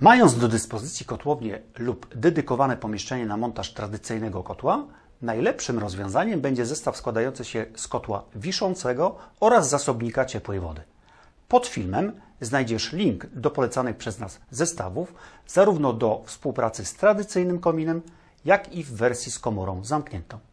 Mając do dyspozycji kotłownię lub dedykowane pomieszczenie na montaż tradycyjnego kotła, najlepszym rozwiązaniem będzie zestaw składający się z kotła wiszącego oraz zasobnika ciepłej wody. Pod filmem znajdziesz link do polecanych przez nas zestawów, zarówno do współpracy z tradycyjnym kominem, jak i w wersji z komorą zamkniętą.